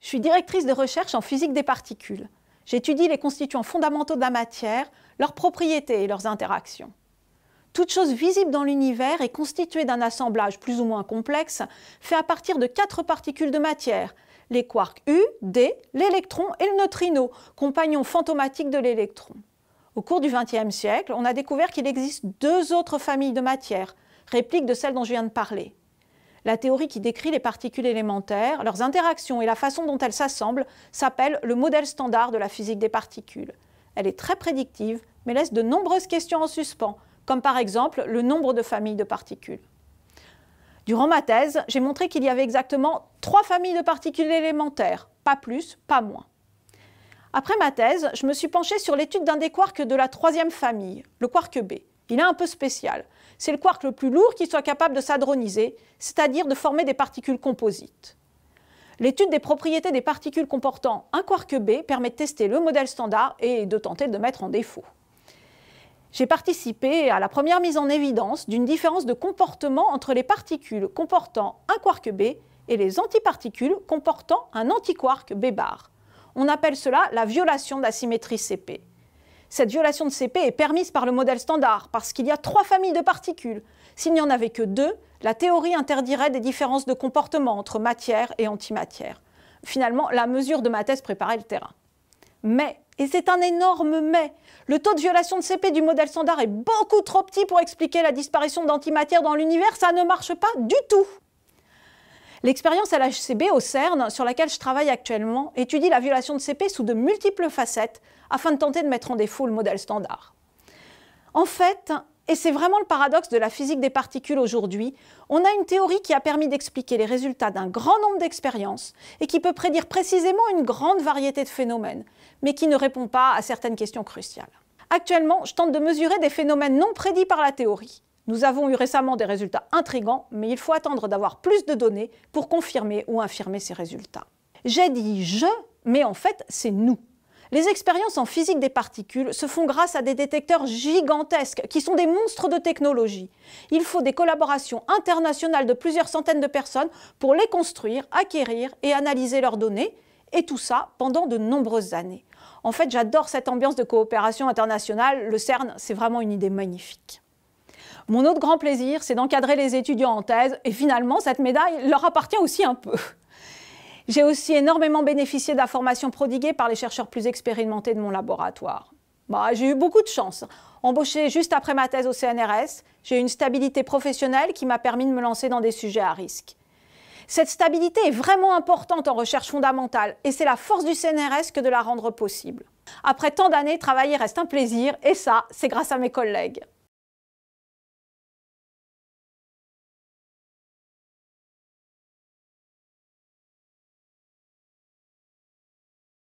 Je suis directrice de recherche en physique des particules. J'étudie les constituants fondamentaux de la matière, leurs propriétés et leurs interactions. Toute chose visible dans l'univers est constituée d'un assemblage plus ou moins complexe fait à partir de quatre particules de matière, les quarks U, D, l'électron et le neutrino, compagnons fantomatiques de l'électron. Au cours du XXe siècle, on a découvert qu'il existe deux autres familles de matière, répliques de celles dont je viens de parler. La théorie qui décrit les particules élémentaires, leurs interactions et la façon dont elles s'assemblent s'appelle le modèle standard de la physique des particules. Elle est très prédictive, mais laisse de nombreuses questions en suspens, comme par exemple le nombre de familles de particules. Durant ma thèse, j'ai montré qu'il y avait exactement trois familles de particules élémentaires, pas plus, pas moins. Après ma thèse, je me suis penchée sur l'étude d'un des quarks de la troisième famille, le quark B. Il est un peu spécial. C'est le quark le plus lourd qui soit capable de s'adroniser, c'est-à-dire de former des particules composites. L'étude des propriétés des particules comportant un quark B permet de tester le modèle standard et de tenter de mettre en défaut. J'ai participé à la première mise en évidence d'une différence de comportement entre les particules comportant un quark B et les antiparticules comportant un antiquark B bar. On appelle cela la violation de la symétrie CP. Cette violation de CP est permise par le modèle standard parce qu'il y a trois familles de particules. S'il n'y en avait que deux, la théorie interdirait des différences de comportement entre matière et antimatière. Finalement, la mesure de ma thèse préparait le terrain. Mais, et c'est un énorme mais, le taux de violation de CP du modèle standard est beaucoup trop petit pour expliquer la disparition d'antimatière dans l'univers, ça ne marche pas du tout. L'expérience à l'HCB au CERN, sur laquelle je travaille actuellement, étudie la violation de CP sous de multiples facettes afin de tenter de mettre en défaut le modèle standard. En fait, et c'est vraiment le paradoxe de la physique des particules aujourd'hui, on a une théorie qui a permis d'expliquer les résultats d'un grand nombre d'expériences et qui peut prédire précisément une grande variété de phénomènes, mais qui ne répond pas à certaines questions cruciales. Actuellement, je tente de mesurer des phénomènes non prédits par la théorie. Nous avons eu récemment des résultats intrigants, mais il faut attendre d'avoir plus de données pour confirmer ou infirmer ces résultats. J'ai dit je, mais en fait, c'est nous. Les expériences en physique des particules se font grâce à des détecteurs gigantesques qui sont des monstres de technologie. Il faut des collaborations internationales de plusieurs centaines de personnes pour les construire, acquérir et analyser leurs données, et tout ça pendant de nombreuses années. En fait, j'adore cette ambiance de coopération internationale, le CERN, c'est vraiment une idée magnifique. Mon autre grand plaisir, c'est d'encadrer les étudiants en thèse et finalement, cette médaille leur appartient aussi un peu. J'ai aussi énormément bénéficié de la formation prodiguée par les chercheurs plus expérimentés de mon laboratoire. Bah, j'ai eu beaucoup de chance. Embauchée juste après ma thèse au CNRS, j'ai eu une stabilité professionnelle qui m'a permis de me lancer dans des sujets à risque. Cette stabilité est vraiment importante en recherche fondamentale et c'est la force du CNRS que de la rendre possible. Après tant d'années, travailler reste un plaisir et ça, c'est grâce à mes collègues.